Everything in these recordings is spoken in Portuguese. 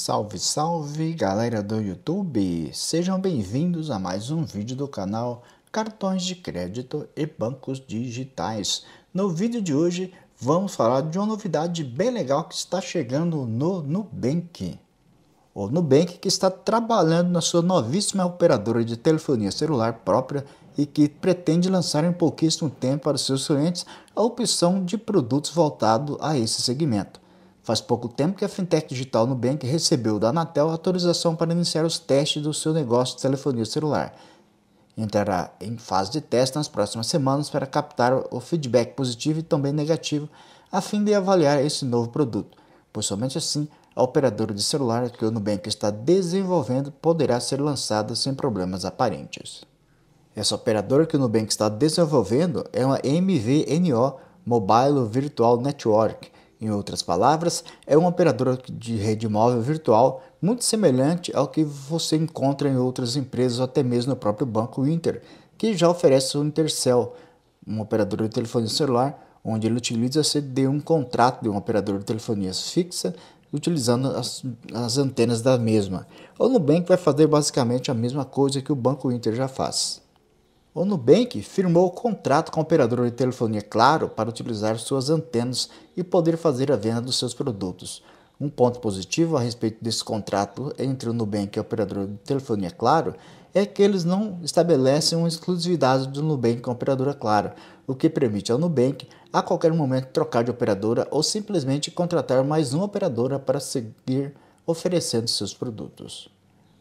Salve, salve, galera do YouTube! Sejam bem-vindos a mais um vídeo do canal Cartões de Crédito e Bancos Digitais. No vídeo de hoje, vamos falar de uma novidade bem legal que está chegando no Nubank. O Nubank que está trabalhando na sua novíssima operadora de telefonia celular própria e que pretende lançar em pouquíssimo tempo para seus clientes a opção de produtos voltado a esse segmento. Faz pouco tempo que a fintech digital Nubank recebeu da Anatel autorização para iniciar os testes do seu negócio de telefonia celular. Entrará em fase de teste nas próximas semanas para captar o feedback positivo e também negativo, a fim de avaliar esse novo produto, pois somente assim a operadora de celular que o Nubank está desenvolvendo poderá ser lançada sem problemas aparentes. Essa operadora que o Nubank está desenvolvendo é uma MVNO Mobile Virtual Network em outras palavras, é um operador de rede móvel virtual muito semelhante ao que você encontra em outras empresas ou até mesmo no próprio banco Inter, que já oferece o Intercel, um operador de telefonia celular, onde ele utiliza-se de um contrato de um operador de telefonia fixa, utilizando as, as antenas da mesma. O Nubank vai fazer basicamente a mesma coisa que o Banco Inter já faz o Nubank firmou contrato com a operadora de telefonia Claro para utilizar suas antenas e poder fazer a venda dos seus produtos. Um ponto positivo a respeito desse contrato entre o Nubank e a operadora de telefonia Claro é que eles não estabelecem uma exclusividade do Nubank com a operadora Claro, o que permite ao Nubank a qualquer momento trocar de operadora ou simplesmente contratar mais uma operadora para seguir oferecendo seus produtos.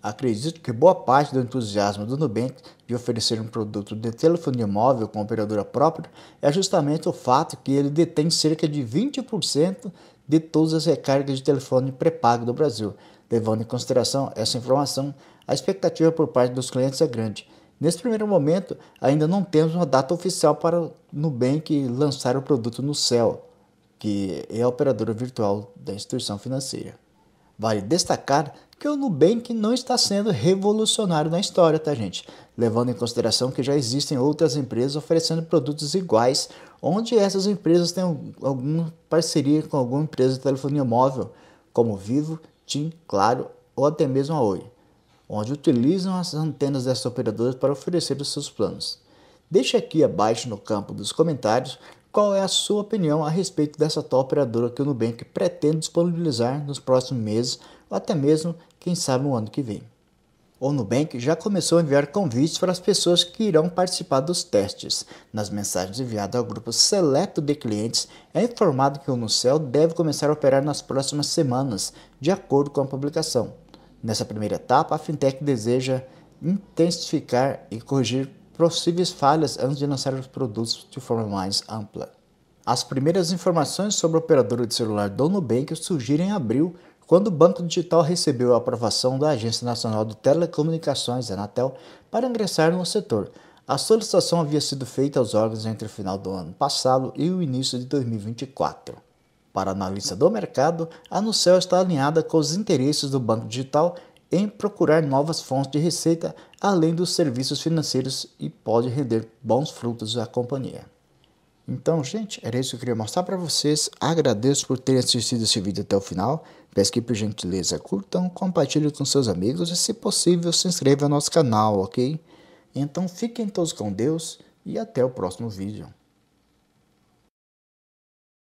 Acredito que boa parte do entusiasmo do Nubank de oferecer um produto de telefonia móvel com operadora própria é justamente o fato que ele detém cerca de 20% de todas as recargas de telefone pré-pago do Brasil. Levando em consideração essa informação, a expectativa por parte dos clientes é grande. Nesse primeiro momento, ainda não temos uma data oficial para o Nubank lançar o produto no céu, que é a operadora virtual da instituição financeira. Vale destacar que o Nubank não está sendo revolucionário na história, tá gente? Levando em consideração que já existem outras empresas oferecendo produtos iguais, onde essas empresas têm alguma parceria com alguma empresa de telefonia móvel, como Vivo, TIM, Claro ou até mesmo a Oi, onde utilizam as antenas dessas operadoras para oferecer os seus planos. Deixe aqui abaixo no campo dos comentários qual é a sua opinião a respeito dessa tal operadora que o Nubank pretende disponibilizar nos próximos meses ou até mesmo, quem sabe, no ano que vem? O Nubank já começou a enviar convites para as pessoas que irão participar dos testes. Nas mensagens enviadas ao grupo seleto de clientes, é informado que o Nucel deve começar a operar nas próximas semanas, de acordo com a publicação. Nessa primeira etapa, a fintech deseja intensificar e corrigir possíveis falhas antes de lançar os produtos de forma mais ampla. As primeiras informações sobre a operadora de celular do Nubank surgiram em abril, quando o Banco Digital recebeu a aprovação da Agência Nacional de Telecomunicações, Anatel, para ingressar no setor. A solicitação havia sido feita aos órgãos entre o final do ano passado e o início de 2024. Para a analista do mercado, a Nucel está alinhada com os interesses do Banco Digital em procurar novas fontes de receita além dos serviços financeiros e pode render bons frutos à companhia. Então, gente, era isso que eu queria mostrar para vocês. Agradeço por terem assistido esse vídeo até o final. Peço que, por gentileza, curtam, compartilhem com seus amigos e, se possível, se inscrevam no nosso canal, ok? Então, fiquem todos com Deus e até o próximo vídeo.